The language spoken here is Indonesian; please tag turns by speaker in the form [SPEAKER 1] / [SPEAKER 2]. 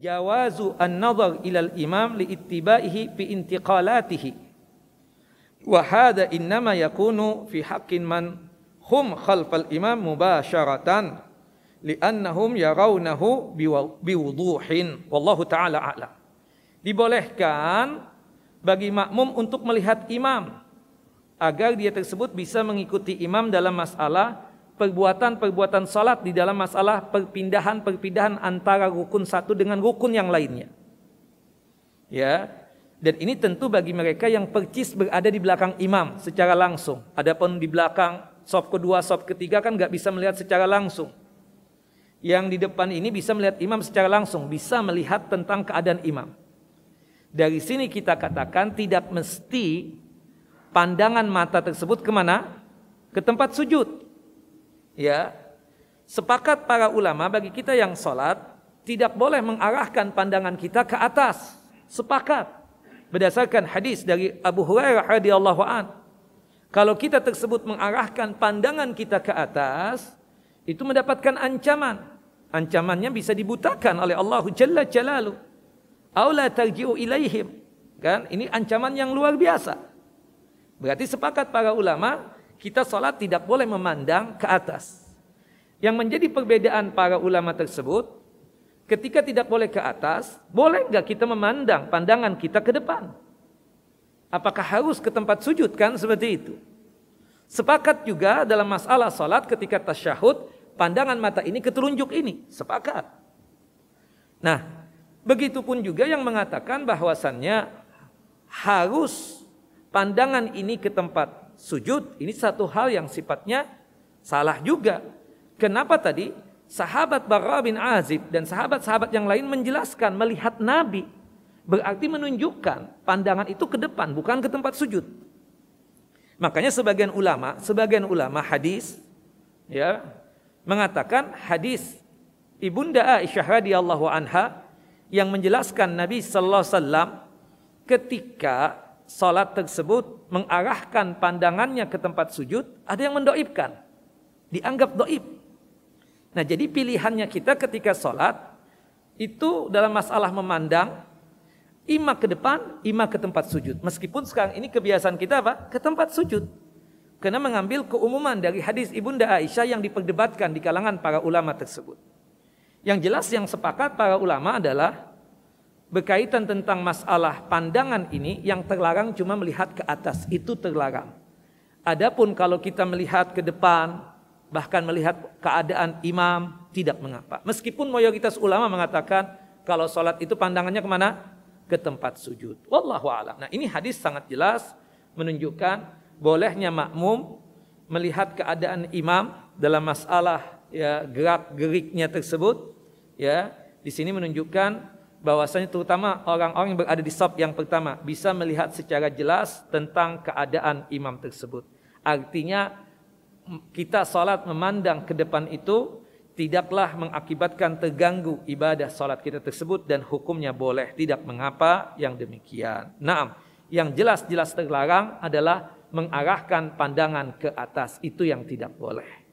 [SPEAKER 1] jawazu an-nazar ilal imam li ittibaihi fi intiqalatihi wa hadha innama yakunu fi haqqin man hum khalfal imam mubasharatan li'annahum yarawnahu wallahu taala a'lam dibolehkan bagi makmum untuk melihat imam agar dia tersebut bisa mengikuti imam dalam masalah perbuatan-perbuatan salat di dalam masalah perpindahan-perpindahan antara rukun satu dengan rukun yang lainnya. Ya. Dan ini tentu bagi mereka yang percis berada di belakang imam secara langsung. Adapun di belakang sop kedua, sop ketiga kan nggak bisa melihat secara langsung. Yang di depan ini bisa melihat imam secara langsung, bisa melihat tentang keadaan imam. Dari sini kita katakan tidak mesti pandangan mata tersebut kemana? Ke tempat sujud ya sepakat para ulama bagi kita yang sholat tidak boleh mengarahkan pandangan kita ke atas sepakat berdasarkan hadis dari Abu Hurairah radhiyallahu an kalau kita tersebut mengarahkan pandangan kita ke atas itu mendapatkan ancaman ancamannya bisa dibutakan oleh Allah jalla jalalu aula tarji'u ilaihim kan ini ancaman yang luar biasa berarti sepakat para ulama kita sholat tidak boleh memandang ke atas. Yang menjadi perbedaan para ulama tersebut, ketika tidak boleh ke atas, boleh nggak kita memandang pandangan kita ke depan? Apakah harus ke tempat sujud kan seperti itu? Sepakat juga dalam masalah sholat ketika tasyahud, pandangan mata ini ketelunjuk ini, sepakat. Nah, begitupun juga yang mengatakan bahwasannya harus pandangan ini ke tempat sujud ini satu hal yang sifatnya salah juga. Kenapa tadi sahabat Barra bin Azib dan sahabat-sahabat yang lain menjelaskan melihat Nabi berarti menunjukkan pandangan itu ke depan bukan ke tempat sujud. Makanya sebagian ulama, sebagian ulama hadis ya mengatakan hadis Ibunda Aisyah radhiyallahu anha yang menjelaskan Nabi sallallahu alaihi wasallam ketika salat tersebut mengarahkan pandangannya ke tempat sujud, ada yang mendoibkan. Dianggap doib. Nah jadi pilihannya kita ketika salat itu dalam masalah memandang ima ke depan, ima ke tempat sujud. Meskipun sekarang ini kebiasaan kita apa? Ke tempat sujud. Karena mengambil keumuman dari hadis Ibunda Aisyah yang diperdebatkan di kalangan para ulama tersebut. Yang jelas yang sepakat para ulama adalah berkaitan tentang masalah pandangan ini yang terlarang cuma melihat ke atas itu terlarang. Adapun kalau kita melihat ke depan bahkan melihat keadaan imam tidak mengapa. Meskipun mayoritas ulama mengatakan kalau sholat itu pandangannya kemana? Ke tempat sujud. Wallahu a'lam. Nah ini hadis sangat jelas menunjukkan bolehnya makmum melihat keadaan imam dalam masalah ya, gerak geriknya tersebut ya di sini menunjukkan bahwasanya terutama orang-orang yang berada di sub yang pertama bisa melihat secara jelas tentang keadaan imam tersebut. Artinya kita salat memandang ke depan itu tidaklah mengakibatkan terganggu ibadah salat kita tersebut dan hukumnya boleh tidak mengapa yang demikian. Naam, yang jelas-jelas terlarang adalah mengarahkan pandangan ke atas itu yang tidak boleh.